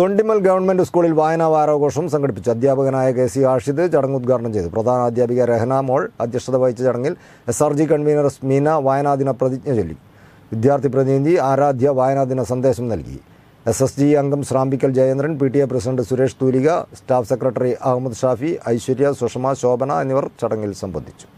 തൊണ്ടിമൽ government സ്കൂളിൽ വായനാ വാരാഘോഷം സംഘടിപ്പിച്ചു അധ്യാപകനായ കെ സി ആഷിദ് ചടങ്ങ് ഉദ്ഘാടനം ചെയ്തു പ്രധാന അധ്യാപിക രഹന മോൾ അധ്യക്ഷത വഹിച്ച ചടങ്ങിൽ S R G convener Smeena വായനാദിന പ്രതിജ്ഞ ചൊല്ലി വിദ്യാർത്ഥി പ്രതിനിധി ആരാധ്യ വായനാദിന സന്ദേശം നൽകി എസ് എസ് ജി അംഗം Srampickal Jayendran P T A president Suresh Thoolika staff secretary Ahammed Shafi Aishwarya Sushama Shobhana എന്നിവർ ചടങ്ങിൽ സംബന്ധിച്ചു